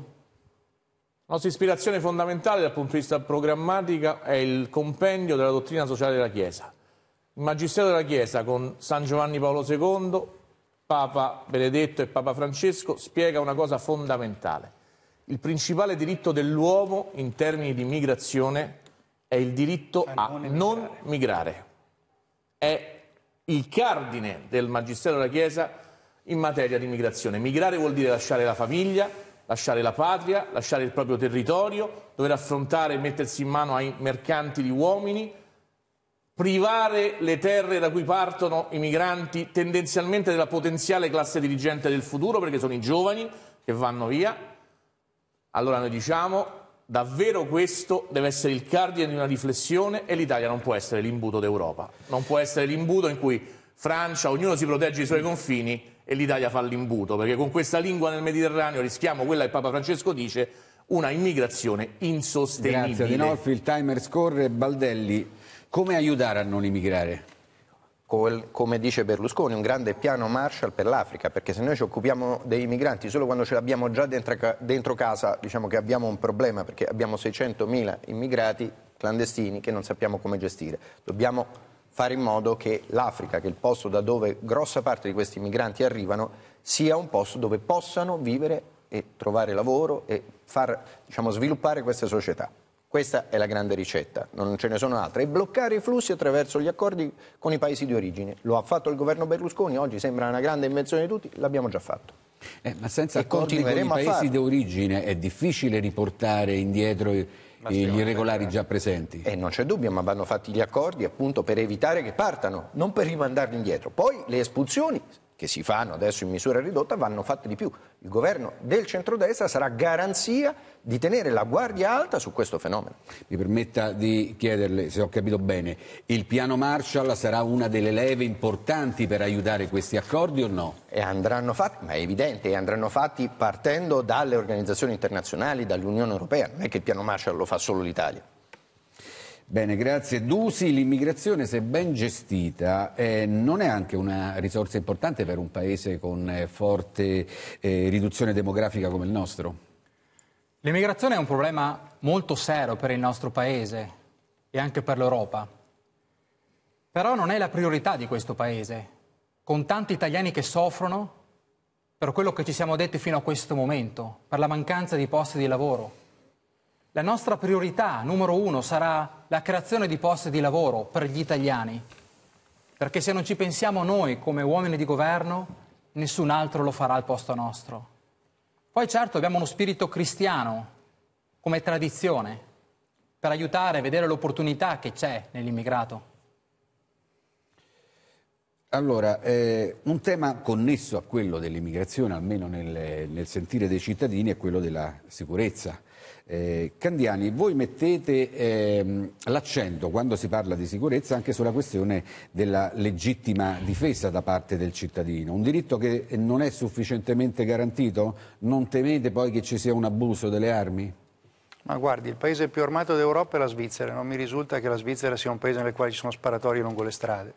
La nostra ispirazione fondamentale dal punto di vista programmatico è il compendio della dottrina sociale della Chiesa. Il Magistero della Chiesa con San Giovanni Paolo II, Papa Benedetto e Papa Francesco spiega una cosa fondamentale. Il principale diritto dell'uomo in termini di migrazione è il diritto a non, a non migrare. È il cardine del Magistero della Chiesa in materia di migrazione. Migrare vuol dire lasciare la famiglia, lasciare la patria, lasciare il proprio territorio, dover affrontare e mettersi in mano ai mercanti di uomini, privare le terre da cui partono i migranti tendenzialmente della potenziale classe dirigente del futuro, perché sono i giovani che vanno via. Allora noi diciamo Davvero questo deve essere il cardine di una riflessione e l'Italia non può essere l'imbuto d'Europa, non può essere l'imbuto in cui Francia, ognuno si protegge i suoi confini e l'Italia fa l'imbuto, perché con questa lingua nel Mediterraneo rischiamo quella che Papa Francesco dice, una immigrazione insostenibile. Grazie Adinolfi, il timer scorre. Baldelli, come aiutare a non immigrare? come dice Berlusconi, un grande piano Marshall per l'Africa, perché se noi ci occupiamo dei migranti solo quando ce l'abbiamo già dentro, dentro, casa, diciamo che abbiamo un problema, perché abbiamo 600.000 immigrati clandestini che non sappiamo come gestire. Dobbiamo fare in modo che l'Africa, che è il posto da dove grossa parte di questi migranti arrivano, sia un posto dove possano vivere e trovare lavoro e far, diciamo, sviluppare queste società. Questa è la grande ricetta, non ce ne sono altre. E bloccare i flussi attraverso gli accordi con i paesi di origine. Lo ha fatto il governo Berlusconi, oggi sembra una grande invenzione di tutti, l'abbiamo già fatto. Eh, ma senza e accordi con i paesi di origine è difficile riportare indietro... I gli irregolari eh. già presenti. E non c'è dubbio, ma vanno fatti gli accordi appunto per evitare che partano, non per rimandarli indietro. Poi le espulsioni che si fanno adesso in misura ridotta, vanno fatte di più. Il governo del centrodestra sarà garanzia di tenere la guardia alta su questo fenomeno. Mi permetta di chiederle, se ho capito bene, il piano Marshall sarà una delle leve importanti per aiutare questi accordi o no? E andranno fatti, ma è evidente, andranno fatti partendo dalle organizzazioni internazionali, dall'Unione Europea, non è che il piano Marshall lo fa solo l'Italia. Bene, grazie. Dusi, l'immigrazione se ben gestita eh, non è anche una risorsa importante per un paese con eh, forte eh, riduzione demografica come il nostro? L'immigrazione è un problema molto serio per il nostro paese e anche per l'Europa. Però non è la priorità di questo paese, con tanti italiani che soffrono per quello che ci siamo detti fino a questo momento, per la mancanza di posti di lavoro la nostra priorità numero uno sarà la creazione di posti di lavoro per gli italiani, perché se non ci pensiamo noi come uomini di governo, nessun altro lo farà al posto nostro. Poi certo abbiamo uno spirito cristiano come tradizione per aiutare a vedere l'opportunità che c'è nell'immigrato. Allora, eh, un tema connesso a quello dell'immigrazione, almeno nel, nel sentire dei cittadini, è quello della sicurezza. Eh, Candiani, voi mettete ehm, l'accento quando si parla di sicurezza anche sulla questione della legittima difesa da parte del cittadino, un diritto che non è sufficientemente garantito? Non temete poi che ci sia un abuso delle armi? Ma guardi, il paese più armato d'Europa è la Svizzera, non mi risulta che la Svizzera sia un paese nel quale ci sono sparatori lungo le strade.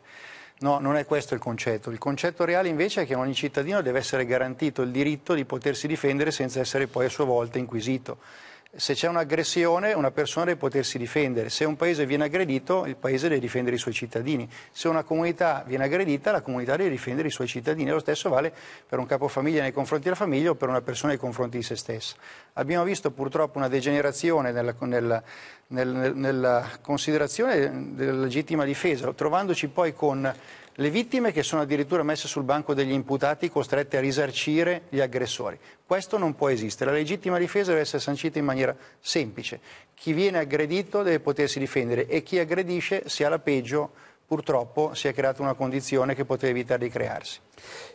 No, non è questo il concetto. Il concetto reale invece è che ogni cittadino deve essere garantito il diritto di potersi difendere senza essere poi a sua volta inquisito se c'è un'aggressione una persona deve potersi difendere, se un paese viene aggredito il paese deve difendere i suoi cittadini, se una comunità viene aggredita la comunità deve difendere i suoi cittadini, lo stesso vale per un capofamiglia nei confronti della famiglia o per una persona nei confronti di se stessa. Abbiamo visto purtroppo una degenerazione nella, nella, nella, nella considerazione della legittima difesa, trovandoci poi con le vittime che sono addirittura messe sul banco degli imputati costrette a risarcire gli aggressori. Questo non può esistere, la legittima difesa deve essere sancita in maniera semplice. Chi viene aggredito deve potersi difendere e chi aggredisce sia la peggio purtroppo si è creata una condizione che poteva evitare di crearsi.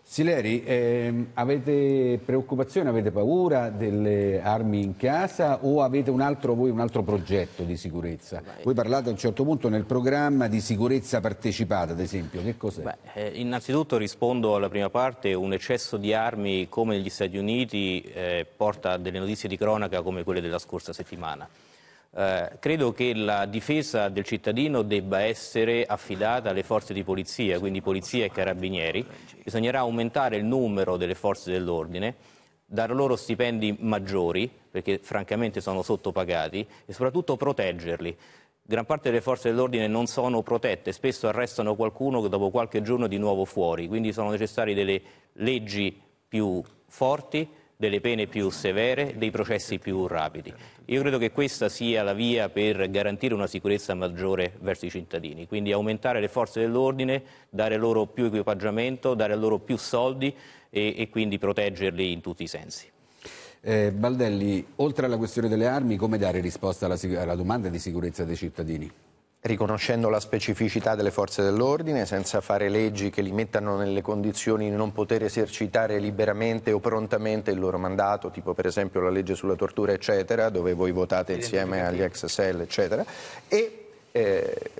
Sileri, ehm, avete preoccupazione, avete paura delle armi in casa o avete un altro, voi, un altro progetto di sicurezza? Beh, voi parlate a un certo punto nel programma di sicurezza partecipata, ad esempio, che cos'è? Eh, innanzitutto rispondo alla prima parte, un eccesso di armi come negli Stati Uniti eh, porta a delle notizie di cronaca come quelle della scorsa settimana. Eh, credo che la difesa del cittadino debba essere affidata alle forze di polizia, quindi polizia e carabinieri. Bisognerà aumentare il numero delle forze dell'ordine, dar loro stipendi maggiori, perché francamente sono sottopagati, e soprattutto proteggerli. Gran parte delle forze dell'ordine non sono protette, spesso arrestano qualcuno che dopo qualche giorno è di nuovo fuori, quindi sono necessarie delle leggi più forti delle pene più severe, dei processi più rapidi. Io credo che questa sia la via per garantire una sicurezza maggiore verso i cittadini, quindi aumentare le forze dell'ordine, dare loro più equipaggiamento, dare loro più soldi e, e quindi proteggerli in tutti i sensi. Eh, Baldelli, oltre alla questione delle armi, come dare risposta alla, alla domanda di sicurezza dei cittadini? riconoscendo la specificità delle forze dell'ordine, senza fare leggi che li mettano nelle condizioni di non poter esercitare liberamente o prontamente il loro mandato, tipo per esempio la legge sulla tortura, eccetera, dove voi votate insieme agli ex SL, eccetera, e eh,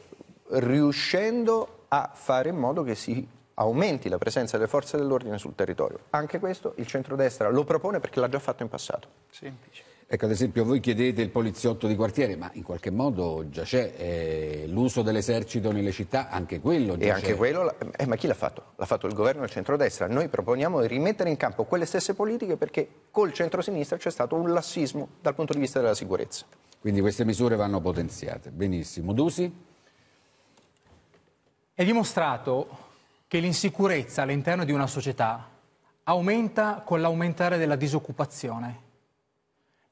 riuscendo a fare in modo che si aumenti la presenza delle forze dell'ordine sul territorio. Anche questo il centrodestra lo propone perché l'ha già fatto in passato. Semplice. Ecco, ad esempio, voi chiedete il poliziotto di quartiere, ma in qualche modo già c'è eh, l'uso dell'esercito nelle città, anche quello già e anche quello, eh, ma chi l'ha fatto? L'ha fatto il governo del il centrodestra. Noi proponiamo di rimettere in campo quelle stesse politiche perché col centrosinistra c'è stato un lassismo dal punto di vista della sicurezza. Quindi queste misure vanno potenziate. Benissimo. Dusi? È dimostrato che l'insicurezza all'interno di una società aumenta con l'aumentare della disoccupazione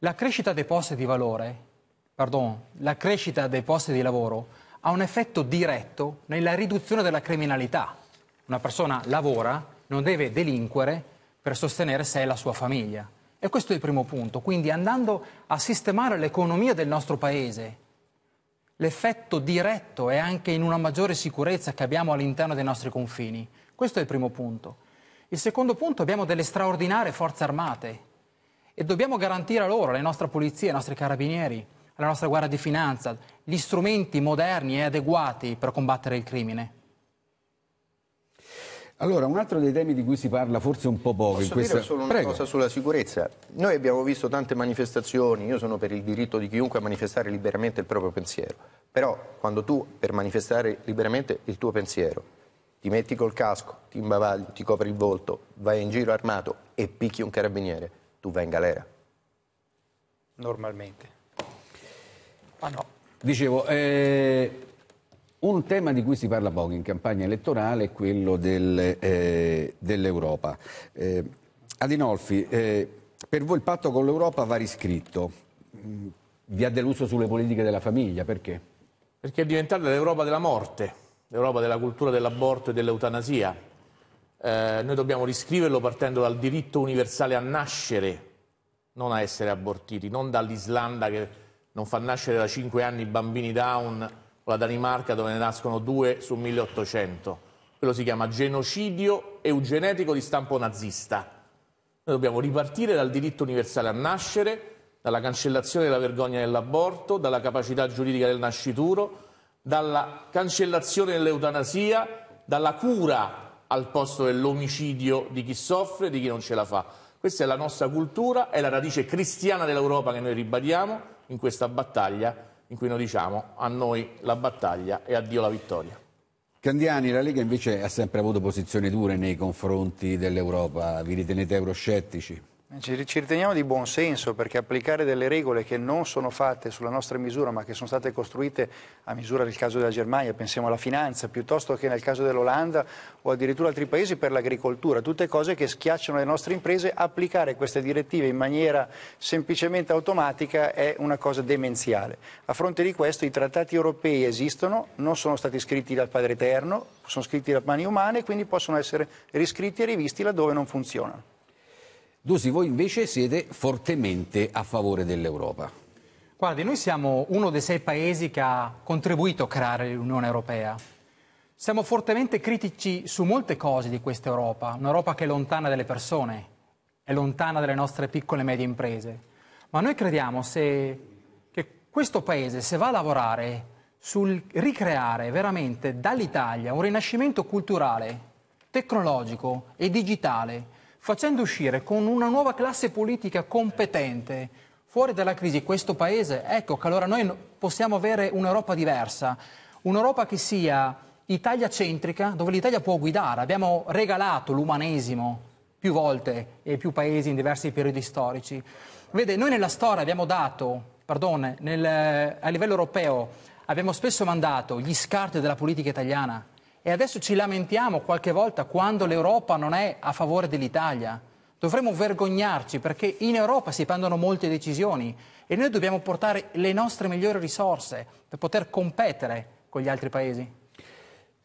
la crescita dei posti di valore, pardon, la crescita dei posti di lavoro ha un effetto diretto nella riduzione della criminalità. Una persona lavora, non deve delinquere per sostenere sé e la sua famiglia. E questo è il primo punto. Quindi andando a sistemare l'economia del nostro paese, l'effetto diretto è anche in una maggiore sicurezza che abbiamo all'interno dei nostri confini. Questo è il primo punto. Il secondo punto, abbiamo delle straordinarie forze armate e dobbiamo garantire a loro, alle nostre polizie, ai nostri carabinieri, alla nostra guardia di finanza, gli strumenti moderni e adeguati per combattere il crimine. Allora, un altro dei temi di cui si parla forse un po' poco Posso in questa... dire solo una Prego. cosa sulla sicurezza. Noi abbiamo visto tante manifestazioni, io sono per il diritto di chiunque a manifestare liberamente il proprio pensiero, però quando tu per manifestare liberamente il tuo pensiero ti metti col casco, ti imbavagli, ti copri il volto, vai in giro armato e picchi un carabiniere, tu vai in galera. Normalmente. Ma no. Dicevo, eh, un tema di cui si parla poco in campagna elettorale è quello del, eh, dell'Europa. Eh, Adinolfi, eh, per voi il patto con l'Europa va riscritto. Mm, vi ha deluso sulle politiche della famiglia, perché? Perché è diventata l'Europa della morte, l'Europa della cultura dell'aborto e dell'eutanasia eh, noi dobbiamo riscriverlo partendo dal diritto universale a nascere, non a essere abortiti, non dall'Islanda che non fa nascere da 5 anni i bambini down o la Danimarca dove ne nascono 2 su 1800. Quello si chiama genocidio eugenetico di stampo nazista. Noi dobbiamo ripartire dal diritto universale a nascere, dalla cancellazione della vergogna dell'aborto, dalla capacità giuridica del nascituro, dalla cancellazione dell'eutanasia, dalla cura al posto dell'omicidio di chi soffre e di chi non ce la fa. Questa è la nostra cultura, è la radice cristiana dell'Europa che noi ribadiamo in questa battaglia in cui noi diciamo a noi la battaglia e a Dio la vittoria. Candiani, la Lega invece ha sempre avuto posizioni dure nei confronti dell'Europa, vi ritenete euroscettici? Ci, ci riteniamo di buon senso perché applicare delle regole che non sono fatte sulla nostra misura ma che sono state costruite a misura del caso della Germania, pensiamo alla finanza, piuttosto che nel caso dell'Olanda o addirittura altri paesi per l'agricoltura, tutte cose che schiacciano le nostre imprese, applicare queste direttive in maniera semplicemente automatica è una cosa demenziale. A fronte di questo i trattati europei esistono, non sono stati scritti dal Padre Eterno, sono scritti da mani umane e quindi possono essere riscritti e rivisti laddove non funzionano. Dosi, voi invece siete fortemente a favore dell'Europa. Guardi, noi siamo uno dei sei paesi che ha contribuito a creare l'Unione Europea. Siamo fortemente critici su molte cose di questa Europa, un'Europa che è lontana dalle persone, è lontana dalle nostre piccole e medie imprese. Ma noi crediamo se, che questo Paese, se va a lavorare sul ricreare veramente dall'Italia un rinascimento culturale, tecnologico e digitale, facendo uscire con una nuova classe politica competente fuori dalla crisi questo paese, ecco che allora noi possiamo avere un'Europa diversa, un'Europa che sia Italia centrica, dove l'Italia può guidare. Abbiamo regalato l'umanesimo più volte e più paesi in diversi periodi storici. Vede, noi nella storia abbiamo dato, perdone, nel, a livello europeo abbiamo spesso mandato gli scarti della politica italiana e adesso ci lamentiamo qualche volta quando l'Europa non è a favore dell'Italia. Dovremmo vergognarci perché in Europa si prendono molte decisioni e noi dobbiamo portare le nostre migliori risorse per poter competere con gli altri paesi.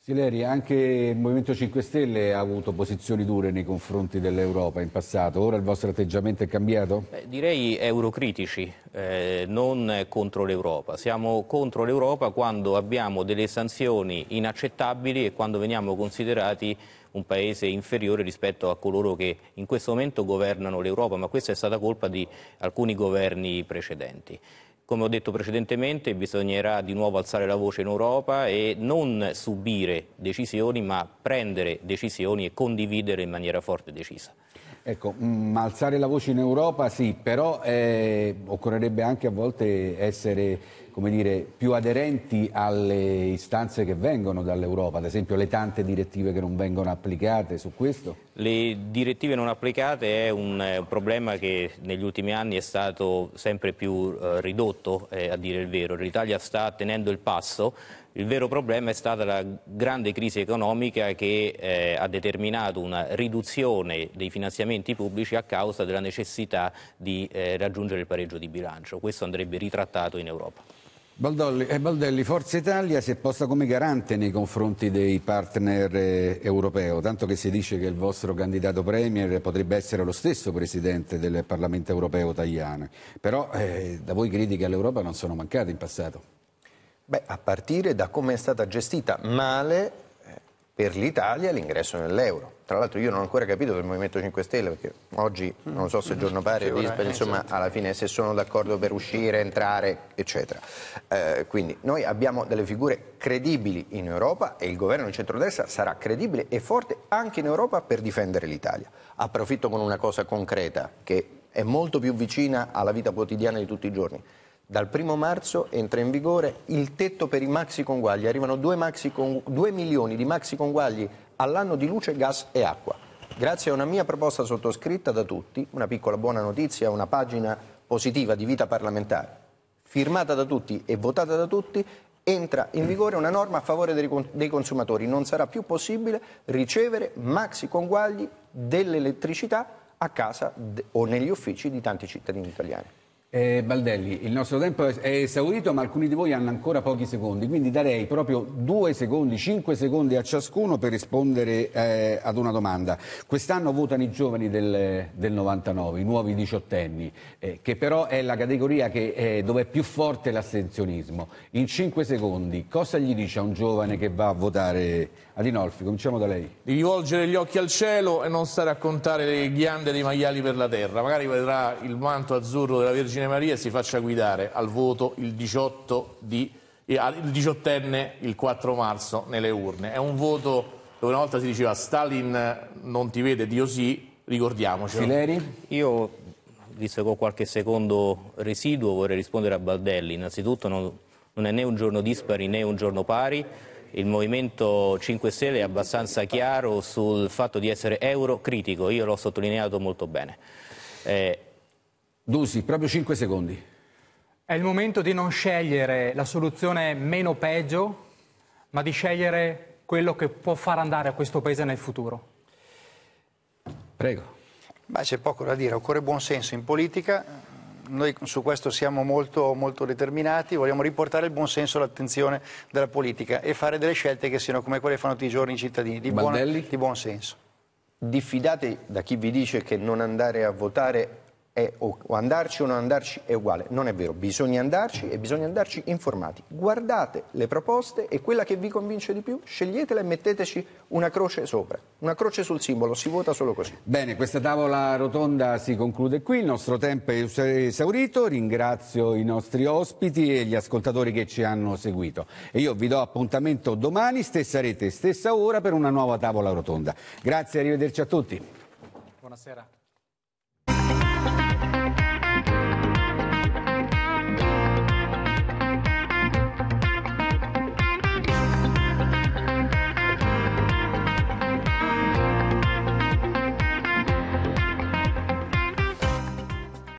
Sileri, anche il Movimento 5 Stelle ha avuto posizioni dure nei confronti dell'Europa in passato, ora il vostro atteggiamento è cambiato? Beh, direi eurocritici, eh, non contro l'Europa. Siamo contro l'Europa quando abbiamo delle sanzioni inaccettabili e quando veniamo considerati un paese inferiore rispetto a coloro che in questo momento governano l'Europa, ma questa è stata colpa di alcuni governi precedenti. Come ho detto precedentemente, bisognerà di nuovo alzare la voce in Europa e non subire decisioni, ma prendere decisioni e condividere in maniera forte e decisa. Ecco, mh, mm, alzare la voce in Europa sì, però eh, occorrerebbe anche a volte essere come dire, più aderenti alle istanze che vengono dall'Europa, ad esempio le tante direttive che non vengono applicate su questo? Le direttive non applicate è un, è un problema che negli ultimi anni è stato sempre più eh, ridotto, eh, a dire il vero. L'Italia sta tenendo il passo, il vero problema è stata la grande crisi economica che eh, ha determinato una riduzione dei finanziamenti pubblici a causa della necessità di eh, raggiungere il pareggio di bilancio. Questo andrebbe ritrattato in Europa. Baldolli, eh, Baldelli, Forza Italia si è posta come garante nei confronti dei partner eh, europeo, tanto che si dice che il vostro candidato Premier potrebbe essere lo stesso Presidente del Parlamento europeo italiano, però eh, da voi critiche all'Europa non sono mancate in passato. Beh, a partire da come è stata gestita male per l'Italia l'ingresso nell'euro. Tra l'altro io non ho ancora capito del Movimento 5 Stelle, perché oggi non so se giorno pare, o dispari, insomma alla fine se sono d'accordo per uscire, entrare, eccetera. Eh, quindi noi abbiamo delle figure credibili in Europa e il governo di centrodestra sarà credibile e forte anche in Europa per difendere l'Italia. Approfitto con una cosa concreta che è molto più vicina alla vita quotidiana di tutti i giorni. Dal primo marzo entra in vigore il tetto per i maxi conguagli, arrivano 2, maxi con... 2 milioni di maxi conguagli all'anno di luce, gas e acqua. Grazie a una mia proposta sottoscritta da tutti, una piccola buona notizia, una pagina positiva di vita parlamentare, firmata da tutti e votata da tutti, entra in vigore una norma a favore dei consumatori. Non sarà più possibile ricevere maxi conguagli dell'elettricità a casa o negli uffici di tanti cittadini italiani. Eh, Baldelli, il nostro tempo è esaurito, ma alcuni di voi hanno ancora pochi secondi, quindi darei proprio due secondi, cinque secondi a ciascuno per rispondere eh, ad una domanda. Quest'anno votano i giovani del, del 99, i nuovi diciottenni, eh, che però è la categoria che, eh, dove è più forte l'astensionismo. In cinque secondi, cosa gli dice a un giovane che va a votare Adinolfi, cominciamo da lei. Di rivolgere gli occhi al cielo e non stare a contare le ghiande dei maiali per la terra. Magari vedrà il manto azzurro della Vergine Maria e si faccia guidare al voto il 18 di, eh, il 18enne il 4 marzo nelle urne. È un voto dove una volta si diceva Stalin non ti vede, Dio sì, ricordiamocelo. Fileri? Io, visto che ho qualche secondo residuo, vorrei rispondere a Baldelli. Innanzitutto non, non è né un giorno dispari né un giorno pari il Movimento 5 Stelle è abbastanza chiaro sul fatto di essere eurocritico, io l'ho sottolineato molto bene. Eh... Dusi, proprio 5 secondi. È il momento di non scegliere la soluzione meno peggio, ma di scegliere quello che può far andare a questo Paese nel futuro. Prego. Beh, c'è poco da dire, occorre buon senso in politica, noi su questo siamo molto, molto determinati, vogliamo riportare il buon senso all'attenzione della politica e fare delle scelte che siano come quelle che fanno tutti i giorni i cittadini, di, buona, di buon senso. Diffidate da chi vi dice che non andare a votare è o andarci o non andarci è uguale. Non è vero, bisogna andarci e bisogna andarci informati. Guardate le proposte e quella che vi convince di più sceglietela e metteteci una croce sopra, una croce sul simbolo, si vota solo così. Bene, questa tavola rotonda si conclude qui, il nostro tempo è esaurito, ringrazio i nostri ospiti e gli ascoltatori che ci hanno seguito e io vi do appuntamento domani, stessa rete, stessa ora per una nuova tavola rotonda. Grazie, arrivederci a tutti. Buonasera.